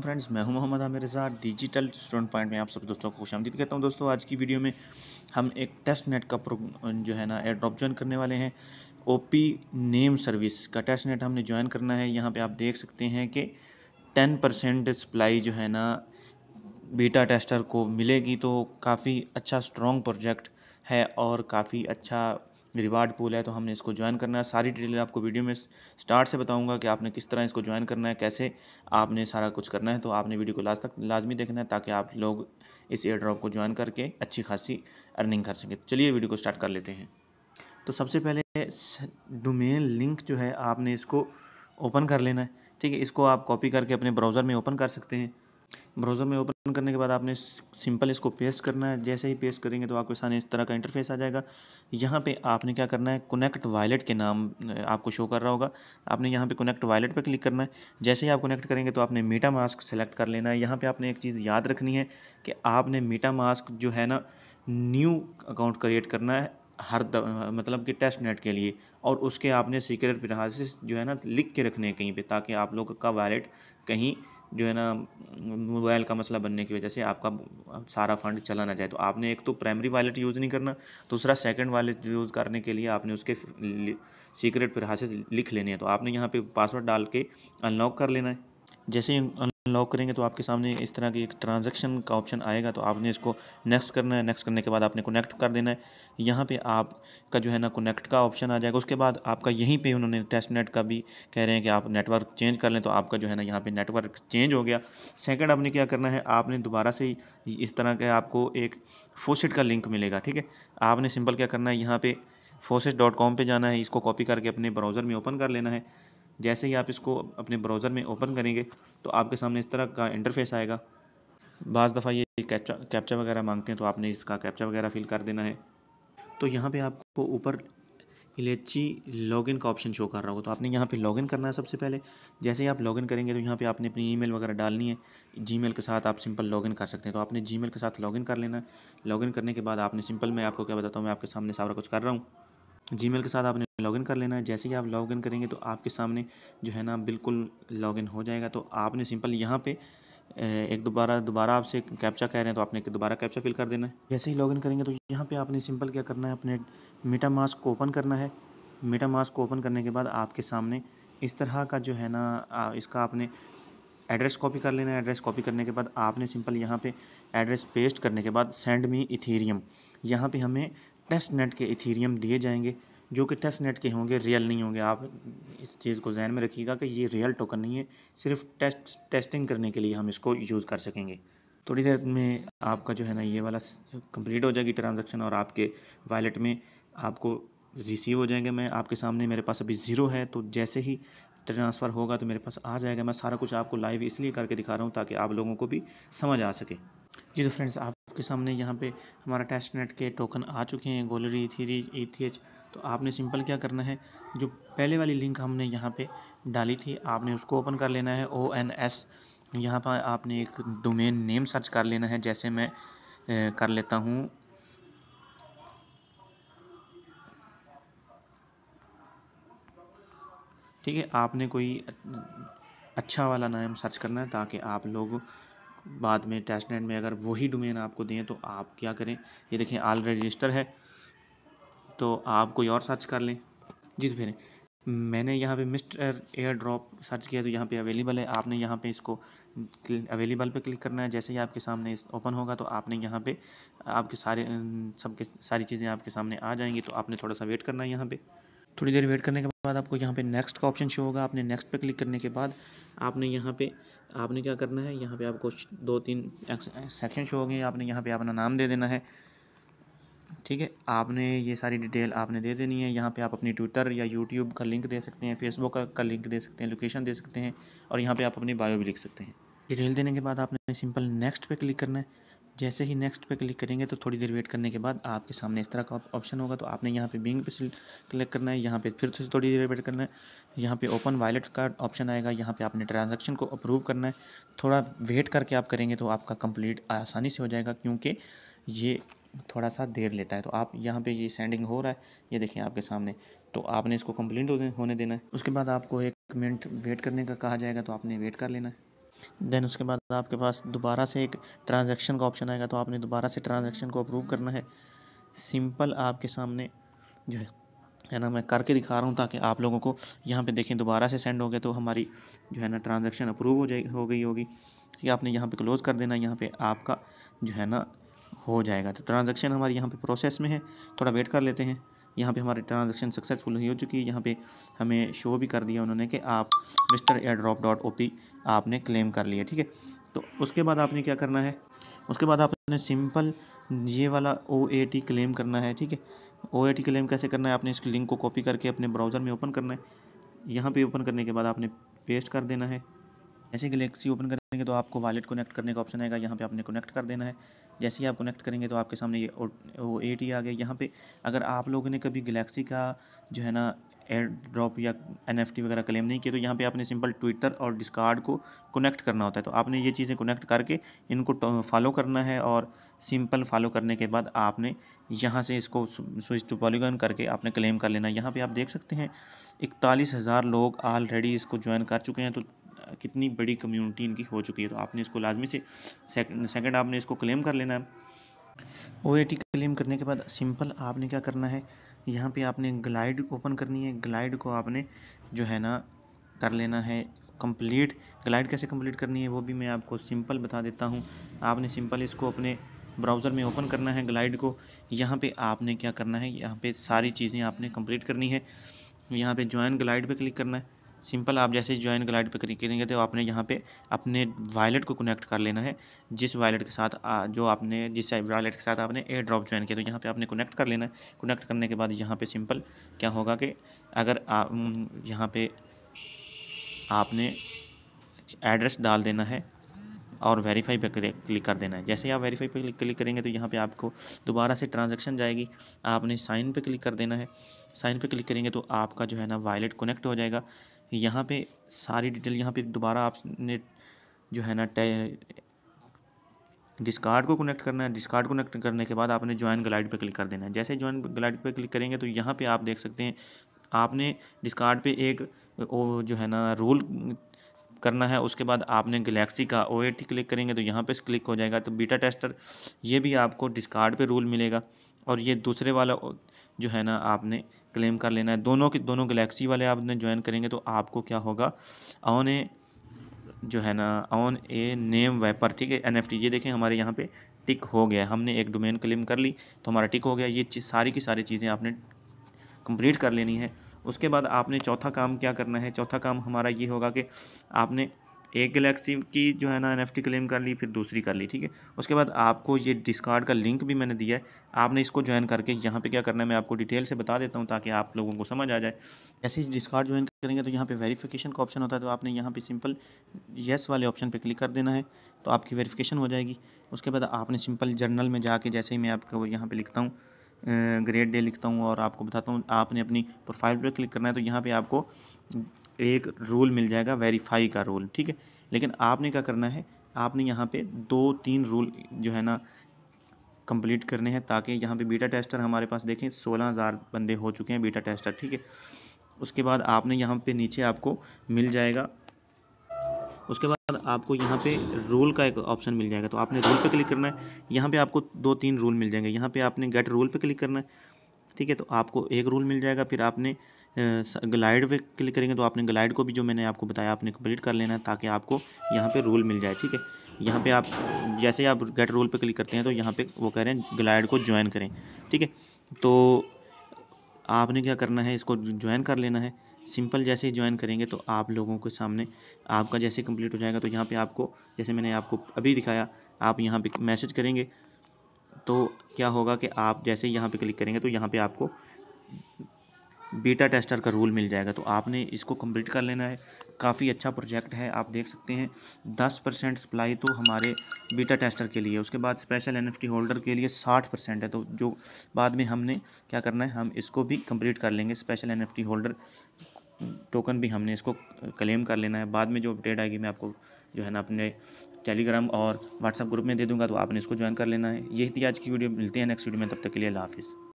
friends मैं हूं Mohammad Aamir Raza digital student point में आप सब दोस्तों को खुश आमदीद कहता हूं दोस्तों आज की वीडियो में हम एक टेस्ट नेट का जो है ना एयर ड्रॉप ज्वाइन करने वाले हैं ओपी नेम सर्विस का टेस्ट नेट हमने ज्वाइन करना है यहां पे आप देख सकते हैं कि टेन परसेंट सप्लाई जो है ना बीटा टेस्टर को मिलेगी तो काफ़ी अच्छा स्ट्रॉन्ग प्रोजेक्ट है और काफ़ी अच्छा रिवार्ड पूल है तो हमने इसको ज्वाइन करना है सारी डिटेल आपको वीडियो में स्टार्ट से बताऊंगा कि आपने किस तरह इसको ज्वाइन करना है कैसे आपने सारा कुछ करना है तो आपने वीडियो को लास्ट तक लाजमी देखना है ताकि आप लोग इस एयर ड्रॉप को ज्वाइन करके अच्छी खासी अर्निंग कर सकें चलिए वीडियो को स्टार्ट कर लेते हैं तो सबसे पहले डोमेन लिंक जो है आपने इसको ओपन कर लेना है ठीक है इसको आप कॉपी करके अपने ब्राउज़र में ओपन कर सकते हैं ब्राउज़र में ओपन करने के बाद आपने सिंपल इसको पेस्ट करना है जैसे ही पेस्ट करेंगे तो आपके सामने इस तरह का इंटरफेस आ जाएगा यहाँ पे आपने क्या करना है कनेक्ट वायलेट के नाम आपको शो कर रहा होगा आपने यहाँ पे कनेक्ट वायलेट पे क्लिक करना है जैसे ही आप कनेक्ट करेंगे तो आपने मीटा मास्क सेलेक्ट कर लेना है यहाँ पर आपने एक चीज़ याद रखनी है कि आपने मीटा मास्क जो है ना न्यू अकाउंट क्रिएट करना है हर द, मतलब कि टेस्ट नेट के लिए और उसके आपने सीक्रेट प्रिहासिस जो है ना लिख के रखने हैं कहीं पे ताकि आप लोग का वैलेट कहीं जो है ना मोबाइल का मसला बनने की वजह से आपका सारा फंड चला ना जाए तो आपने एक तो प्राइमरी वॉलेट यूज़ नहीं करना दूसरा सेकंड वॉलेट यूज़ करने के लिए आपने उसके सीक्रेट फिर हासिल लिख लेने हैं तो आपने यहाँ पे पासवर्ड डाल के अनलॉक कर लेना है जैसे लॉक करेंगे तो आपके सामने इस तरह की एक ट्रांजैक्शन का ऑप्शन आएगा तो आपने इसको नेक्स्ट करना है नेक्स्ट करने के बाद आपने कनेक्ट कर देना है यहाँ पे आपका जो है ना कनेक्ट का ऑप्शन आ जाएगा उसके बाद आपका यहीं पे उन्होंने टेस्टनेट का भी कह रहे हैं कि आप नेटवर्क चेंज कर लें तो आपका जो है ना यहाँ पर नेटवर्क चेंज हो गया सेकेंड आपने क्या करना है आपने दोबारा से इस तरह का आपको एक फोसेट का लिंक मिलेगा ठीक है आपने सिंपल क्या करना है यहाँ पर फोसेट डॉट कॉम पर जाना है इसको कॉपी करके अपने ब्राउज़र में ओपन कर लेना है जैसे ही आप इसको अपने ब्राउज़र में ओपन करेंगे तो आपके सामने इस तरह का इंटरफेस आएगा बज़ दफ़ा ये कैप्चा कैप्चा वगैरह मांगते हैं तो आपने इसका कैप्चा वगैरह फिल कर देना है तो यहाँ पे आपको ऊपर इलेची लॉगिन का ऑप्शन शो कर रहा होगा तो आपने यहाँ पे लॉगिन करना है सबसे पहले जैसे ही आप लॉगिन करेंगे तो यहाँ पे आपने अपनी ईमेल वगैरह डालनी है जीमेल के साथ आप सिंपल लॉगिन कर सकते हैं तो आपने जीमेल के साथ लॉगिन कर लेना है लॉगिन करने के बाद आपने सिंपल मैं आपको क्या बताता हूँ मैं आपके सामने सारा कुछ कर रहा हूँ जीमेल के साथ आपने लॉगिन कर लेना है जैसे ही आप लॉगिन करेंगे तो आपके सामने जो है ना बिल्कुल लॉगिन हो जाएगा तो आपने सिंपल यहाँ पे एक दोबारा दोबारा आपसे कैप्चा कह रहे हैं तो आपने दोबारा कैप्चा फिल कर देना है जैसे ही लॉगिन करेंगे तो यहाँ पे आपने सिंपल क्या करना है अपने मीटा मास्क को ओपन करना है मीटा मास्क को ओपन करने के बाद आपके सामने इस तरह का जो है ना इसका आपने एड्रेस कॉपी कर लेना है एड्रेस कॉपी करने के बाद आपने सिंपल यहाँ पे एड्रेस पेस्ट करने के बाद सेंड मी इथेरियम यहाँ पे हमें टेस्ट नेट के इथीरियम दिए जाएंगे जो कि टेस्ट नेट के होंगे रियल नहीं होंगे आप इस चीज़ को जहन में रखिएगा कि ये रियल टोकन नहीं है सिर्फ टेस्ट टेस्टिंग करने के लिए हम इसको यूज़ कर सकेंगे थोड़ी देर में आपका जो है ना ये वाला कंप्लीट हो जाएगी ट्रांजैक्शन और आपके वॉलेट में आपको रिसीव हो जाएंगे मैं आपके सामने मेरे पास अभी ज़ीरो है तो जैसे ही ट्रांसफ़र होगा तो मेरे पास आ जाएगा मैं सारा कुछ आपको लाइव इसलिए करके दिखा रहा हूँ ताकि आप लोगों को भी समझ आ सके जी तो फ्रेंड्स आप आपके सामने यहाँ पे हमारा टेस्ट नेट के टोकन आ चुके हैं गोलरी थीरी ई थी एच तो आपने सिंपल क्या करना है जो पहले वाली लिंक हमने यहाँ पे डाली थी आपने उसको ओपन कर लेना है ओ एन एस यहाँ पर आपने एक डोमेन नेम सर्च कर लेना है जैसे मैं ए, कर लेता हूँ ठीक है आपने कोई अच्छा वाला नाम सर्च करना है ताकि आप लोग बाद में टेस्टनेट में अगर वही डोमेन आपको दें तो आप क्या करें ये देखें आल रजिस्टर है तो आप कोई और सर्च कर लें जी तो फिर मैंने यहाँ पे मिस्टर एयर ड्रॉप सर्च किया तो यहाँ पे अवेलेबल है आपने यहाँ पे इसको अवेलेबल पे क्लिक करना है जैसे ही आपके सामने ओपन होगा तो आपने यहाँ पे आपके सारे सबके सारी चीज़ें आपके सामने आ जाएंगी तो आपने थोड़ा सा वेट करना है यहाँ पे थोड़ी देर वेट करने के बाद आपको यहाँ पे नेक्स्ट का ऑप्शन शो होगा आपने नेक्स्ट पर क्लिक करने के बाद आपने यहाँ पे आपने क्या करना है यहाँ पे आपको दो तीन सेक्शन शो हो गए आपने यहाँ पे अपना नाम दे देना है ठीक है आपने ये सारी डिटेल आपने दे देनी है यहाँ पे आप अपनी ट्विटर या यूट्यूब का लिंक दे सकते हैं फेसबुक का, का लिंक दे सकते हैं लोकेशन दे सकते हैं और यहाँ पे आप अपनी बायो भी लिख सकते हैं डिटेल देने के बाद आपने सिंपल नेक्स्ट पर क्लिक करना है जैसे ही नेक्स्ट पे क्लिक करेंगे तो थोड़ी देर वेट करने के बाद आपके सामने इस तरह का ऑप्शन होगा तो आपने यहाँ पे बिंग पे क्लिक करना है यहाँ पे फिर से थोड़ी देर वेट करना है यहाँ पे ओपन वॉलेट का ऑप्शन आएगा यहाँ पे आपने ट्रांजैक्शन को अप्रूव करना है थोड़ा वेट करके आप करेंगे तो आपका कंप्लीट आसानी से हो जाएगा क्योंकि ये थोड़ा सा देर लेता है तो आप यहाँ पे ये सेंडिंग हो रहा है ये देखें आपके सामने तो आपने इसको कंप्लीट होने देना है उसके बाद आपको एक मिनट वेट करने का कहा जाएगा तो आपने वेट कर लेना है देन उसके बाद आपके पास दोबारा से एक ट्रांजेक्शन का ऑप्शन आएगा तो आपने दोबारा से ट्रांजेक्शन को अप्रूव करना है सिंपल आपके सामने जो है है ना मैं करके दिखा रहा हूँ ताकि आप लोगों को यहाँ पे देखें दोबारा से सेंड हो गया तो हमारी जो है ना ट्रांजेक्शन अप्रूव हो जाए हो गई होगी कि आपने यहाँ पे क्लोज़ कर देना यहाँ पे आपका जो है ना हो जाएगा तो ट्रांजेक्शन हमारी यहाँ पे प्रोसेस में है थोड़ा वेट कर लेते हैं यहाँ पे हमारी ट्रांजेक्शन सक्सेसफुल हुई हो चुकी है यहाँ पे हमें शो भी कर दिया उन्होंने कि आप mister airdrop dot O P आपने क्लेम कर लिया ठीक है तो उसके बाद आपने क्या करना है उसके बाद आपने सिंपल ये वाला ओ ए टी क्लेम करना है ठीक है ओ ए टी क्लेम कैसे करना है आपने इसकी लिंक को कॉपी करके अपने ब्राउज़र में ओपन करना है यहाँ पर ओपन करने के बाद आपने पेस्ट कर देना है जैसे गलेक्सी ओपन करेंगे तो आपको वालेट कनेक्ट करने का ऑप्शन आएगा यहाँ पे आपने कनेक्ट कर देना है जैसे ही आप कनेक्ट करेंगे तो आपके सामने ये ओ ए टी आ गया यहाँ पे अगर आप लोगों ने कभी गलेक्सी का जो है ना एयर ड्रॉप या एन वगैरह क्लेम नहीं किया तो यहाँ पे आपने सिंपल ट्विटर और डिस्कार्ड को कनेक्ट करना होता है तो आपने ये चीज़ें कनेक्ट करके इनको फॉलो तो करना है और सिंपल फॉलो करने के बाद आपने यहाँ से इसको स्विच टू पॉलीगन करके आपने क्लेम कर लेना है यहाँ पर आप देख सकते हैं इकतालीस हज़ार लोग ऑलरेडी इसको ज्वाइन कर चुके हैं तो कितनी बड़ी कम्युनिटी इनकी हो चुकी है तो आपने इसको लाजमी से सेकंड आपने इसको क्लेम कर लेना है ओ क्लेम करने के बाद सिंपल आपने क्या करना है यहाँ पे आपने ग्लाइड ओपन करनी है ग्लाइड को आपने जो है ना कर लेना है कंप्लीट ग्लाइड कैसे कंप्लीट करनी है वो भी मैं आपको सिंपल बता देता हूँ आपने सिंपल इसको अपने ब्राउज़र में ओपन करना है ग्लाइड को यहाँ पे आपने क्या करना है यहाँ पे सारी चीज़ें आपने कंप्लीट करनी है यहाँ पे ज्वाइन ग्लाइड पे क्लिक करना है सिंपल आप जैसे ज्वाइन ग्लाइड पर क्लिक करेंगे तो आपने यहाँ पे अपने वायलेट को कनेक्ट कर लेना है जिस वायलेट के साथ आ, जो आपने जिस वायलेट के साथ आपने एयर ड्रॉप ज्वाइन किया तो यहाँ पे आपने कनेक्ट कर लेना है कनेक्ट करने के बाद यहाँ पे सिंपल क्या होगा कि अगर आ, यहाँ पे आपने एड्रेस डाल देना है और वेरीफाई पे क्लिक कर देना है जैसे ही आप वेरीफाई पे क्लिक करेंगे तो यहाँ पे आपको दोबारा से ट्रांजैक्शन जाएगी आपने साइन पे क्लिक कर देना है साइन पे क्लिक करेंगे तो आपका जो है ना वायलेट कनेक्ट हो जाएगा यहाँ पे सारी डिटेल यहाँ पे दोबारा आपने जो है ना डिस्कार्ड को कनेक्ट करना है डिस्कार्ड को कनेक्ट करने के बाद आपने ज्वाइन ग्लाइड पर क्लिक कर देना है जैसे ज्वाइन ग्लाइड पर क्लिक करेंगे तो यहाँ पे आप देख सकते हैं आपने डिस्कार्ड पे एक ओ, जो है ना रोल करना है उसके बाद आपने गलेक्सी का ओ क्लिक करेंगे तो यहाँ पे क्लिक हो जाएगा तो बीटा टेस्टर ये भी आपको डिस्कार्ड पे रोल मिलेगा और ये दूसरे वाला जो है ना आपने क्लेम कर लेना है दोनों के दोनों गलेक्सी वाले आपने ज्वाइन करेंगे तो आपको क्या होगा ऑन ए जो है ना ऑन ए नेम वेपर ठीक है एन ये देखें हमारे यहाँ पे टिक हो गया हमने एक डोमेन क्लेम कर ली तो हमारा टिक हो गया ये सारी की सारी चीज़ें आपने कंप्लीट कर लेनी है उसके बाद आपने चौथा काम क्या करना है चौथा काम हमारा ये होगा कि आपने एक गलेक्सी की जो है ना एन क्लेम कर ली फिर दूसरी कर ली ठीक है उसके बाद आपको ये डिस्कार्ड का लिंक भी मैंने दिया है आपने इसको ज्वाइन करके यहाँ पे क्या करना है मैं आपको डिटेल से बता देता हूँ ताकि आप लोगों को समझ आ जाए ऐसे ही डिस्कार्ड ज्वाइन करेंगे तो यहाँ पे वेरीफिकेशन का ऑप्शन होता है तो आपने यहाँ पर सिंपल येस वाले ऑप्शन पर क्लिक कर देना है तो आपकी वेरीफिकेशन हो जाएगी उसके बाद आपने सिंपल जर्नल में जाके जैसे ही मैं आपको यहाँ पर लिखता हूँ ग्रेट डे लिखता हूँ और आपको बताता हूँ आपने अपनी प्रोफाइल पर क्लिक करना है तो यहाँ पे आपको एक रोल मिल जाएगा वेरीफाई का रोल ठीक है लेकिन आपने क्या करना है आपने यहाँ पे दो तीन रोल जो है ना कंप्लीट करने हैं ताकि यहाँ पे बीटा टेस्टर हमारे पास देखें सोलह हज़ार बंदे हो चुके हैं बीटा टेस्टर ठीक है उसके बाद आपने यहाँ पे नीचे आपको मिल जाएगा उसके बाद आपको यहाँ पे रूल का एक ऑप्शन मिल जाएगा तो आपने रूल पे क्लिक करना है यहाँ पे आपको दो तीन रूल मिल जाएंगे यहाँ पे आपने गेट रूल पे क्लिक करना है ठीक है तो आपको एक रूल मिल जाएगा फिर आपने ग्लाइड पे क्लिक करेंगे तो आपने ग्लाइड को भी जो मैंने आपको बताया आपने कंप्लीट कर लेना है ताकि आपको यहाँ पर रूल मिल जाए ठीक है यहाँ पर आप जैसे आप गेट रूल पर क्लिक करते हैं तो यहाँ पर वो कह रहे हैं ग्लाइड को ज्वाइन करें ठीक है तो आपने क्या करना है इसको ज्वाइन कर लेना है सिंपल जैसे ही ज्वाइन करेंगे तो आप लोगों के सामने आपका जैसे कंप्लीट हो जाएगा तो यहाँ पे आपको जैसे मैंने आपको अभी दिखाया आप यहाँ पे मैसेज करेंगे तो क्या होगा कि आप जैसे यहाँ पे क्लिक करेंगे तो यहाँ पे आपको बीटा टेस्टर का रूल मिल जाएगा तो आपने इसको कंप्लीट कर लेना है काफ़ी अच्छा प्रोजेक्ट है आप देख सकते हैं दस परसेंट सप्लाई तो हमारे बीटा टेस्टर के लिए उसके बाद स्पेशल एनएफटी होल्डर के लिए साठ परसेंट है तो जो बाद में हमने क्या करना है हम इसको भी कंप्लीट कर लेंगे स्पेशल एनएफटी होल्डर टोकन भी हमने इसको क्लेम कर लेना है बाद में जो अपडेट आएगी मैं आपको जो है ना अपने टेलीग्राम और व्हाट्सअप ग्रुप में दे दूंगा तो आपने इसको ज्वाइन कर लेना है यही थी आज की वीडियो मिलती है नेक्स्ट वीडियो में तब तक के लिए हाफिज़